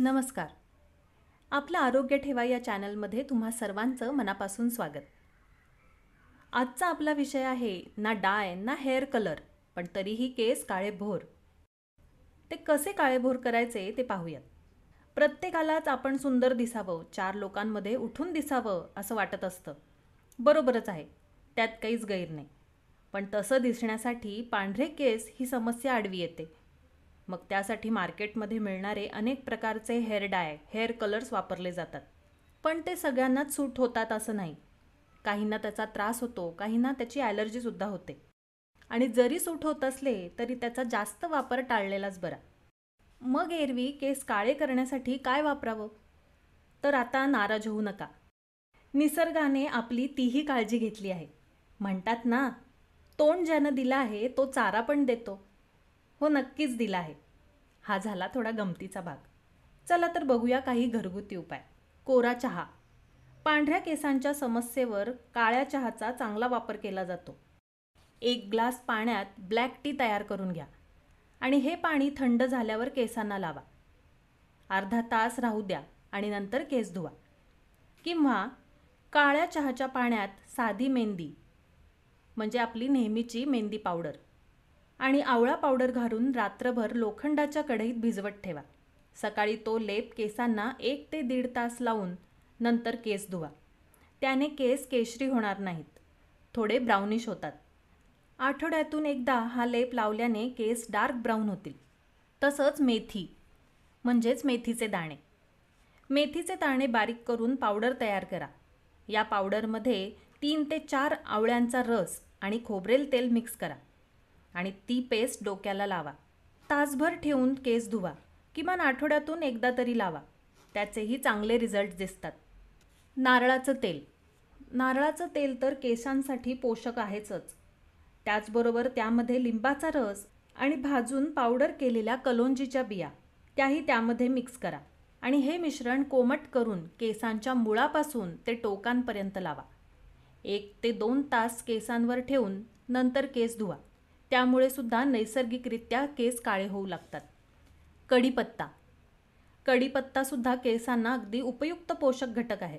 नमस्कार आपलं आरोग्य ठेवा या चॅनलमध्ये तुम्हा सर्वांचं मनापासून स्वागत आजचा आपला विषय आहे ना डाय ना हेअर कलर पण तरीही केस काळेभोर ते कसे काळेभोर करायचे ते पाहूयात प्रत्येकालाच आपण सुंदर दिसावं चार लोकांमध्ये उठून दिसावं असं वाटत असतं बरोबरच आहे त्यात काहीच गैर नाही पण तसं दिसण्यासाठी पांढरे केस ही समस्या आडवी येते मग त्यासाठी मार्केटमध्ये मिळणारे अनेक प्रकारचे हेअर डाय हेअर कलर्स वापरले जातात पण ते सगळ्यांनाच सूट होतात असं नाही काहींना त्याचा त्रास होतो काहींना त्याची ॲलर्जीसुद्धा होते आणि जरी सूट होत असले तरी त्याचा जास्त वापर टाळलेलाच बरा मग एरवी केस काळे करण्यासाठी काय वापरावं तर आता नाराज होऊ नका निसर्गाने आपली तीही काळजी घेतली आहे म्हणतात ना तोंड ज्यानं दिलं आहे तो चारा पण देतो हो नक्कीच दिला आहे हा झाला थोडा गमतीचा भाग चला तर बघूया काही घरगुती उपाय कोरा चहा पांढऱ्या केसांच्या समस्येवर काळ्या चहाचा चांगला वापर केला जातो एक ग्लास पाण्यात ब्लॅक टी तयार करून घ्या आणि हे पाणी थंड झाल्यावर केसांना लावा अर्धा तास राहू द्या आणि नंतर केस धुवा किंवा काळ्या चहाच्या पाण्यात साधी मेहंदी म्हणजे आपली नेहमीची मेहंदी पावडर आणि आवळा पावडर घालून रात्रभर लोखंडाच्या कढईत भिजवत ठेवा सकाळी तो लेप केसांना एक ते दीड तास लावून नंतर केस धुवा त्याने केस केशरी होणार नाहीत थोडे ब्राउनिश होतात आठवड्यातून एकदा हा लेप लावल्याने केस डार्क ब्राऊन होतील तसंच मेथी म्हणजेच मेथीचे दाणे मेथीचे दाणे बारीक करून पावडर तयार करा या पावडरमध्ये तीन ते चार आवळ्यांचा रस आणि खोबरेल तेल मिक्स करा आणि ती पेस्ट डोक्याला लावा तासभर ठेवून केस धुवा किमान आठवड्यातून एकदा तरी लावा त्याचेही चांगले रिझल्ट दिसतात नारळाचं तेल नारळाचं तेल तर केसांसाठी पोषक आहेचच त्याचबरोबर त्यामध्ये लिंबाचा रस आणि भाजून पावडर केलेल्या कलोंजीच्या बिया त्याही त्यामध्ये मिक्स करा आणि हे मिश्रण कोमट करून केसांच्या मुळापासून ते टोकांपर्यंत लावा एक ते दोन तास केसांवर ठेवून नंतर केस धुवा त्यामुळे सुद्धा नैसर्गिकरित्या केस काळे होऊ लागतात कडीपत्ता कडीपत्तासुद्धा केसांना अगदी उपयुक्त पोषक घटक आहे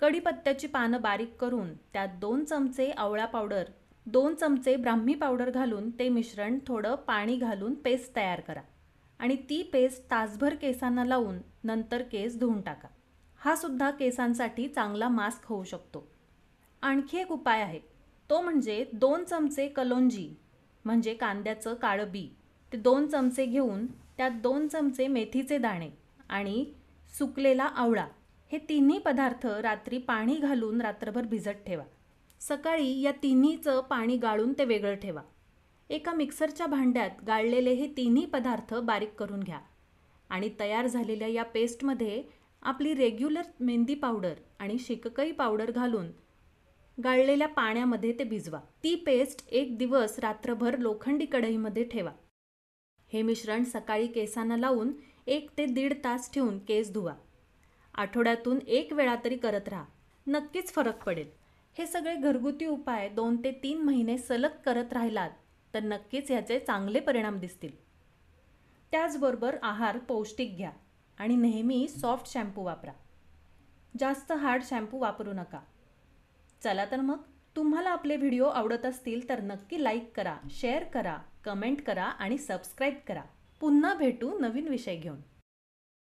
कढीपत्त्याची पानं बारीक करून त्यात दोन चमचे आवळा पावडर दोन चमचे ब्राह्मी पावडर घालून ते मिश्रण थोडं पाणी घालून पेस्ट तयार करा आणि ती पेस्ट तासभर केसांना लावून नंतर केस धुवून टाका हा सुद्धा केसांसाठी चांगला मास्क होऊ शकतो आणखी एक उपाय आहे तो म्हणजे दोन चमचे कलोंजी म्हणजे कांद्याचं काळं बी ते दोन चमचे घेऊन त्यात दोन चमचे मेथीचे दाणे आणि सुकलेला आवळा हे तिन्ही पदार्थ रात्री पाणी घालून रात्रभर भिजत ठेवा सकाळी या तिन्हीचं पाणी गाळून ते वेगळं ठेवा एका मिक्सरच्या भांड्यात गाळलेले हे तिन्ही पदार्थ बारीक करून घ्या आणि तयार झालेल्या या पेस्टमध्ये आपली रेग्युलर मेंदी पावडर आणि शिककई पावडर घालून गाळलेल्या पाण्यामध्ये ते भिजवा ती पेस्ट एक दिवस रात्रभर लोखंडी कढईमध्ये ठेवा हे मिश्रण सकाळी केसांना लावून एक ते दीड तास ठेवून केस धुवा आठवड्यातून एक वेळा तरी करत राहा नक्कीच फरक पडेल हे सगळे घरगुती उपाय दोन ते तीन महिने सलग करत राहिलात तर नक्कीच ह्याचे चांगले परिणाम दिसतील त्याचबरोबर आहार पौष्टिक घ्या आणि नेहमी सॉफ्ट शॅम्पू वापरा जास्त हार्ड शॅम्पू वापरू नका चला तर मग तुम्हाला आपले व्हिडिओ आवडत असतील तर नक्की लाईक करा शेअर करा कमेंट करा आणि सबस्क्राईब करा पुन्हा भेटू नवीन विषय घेऊन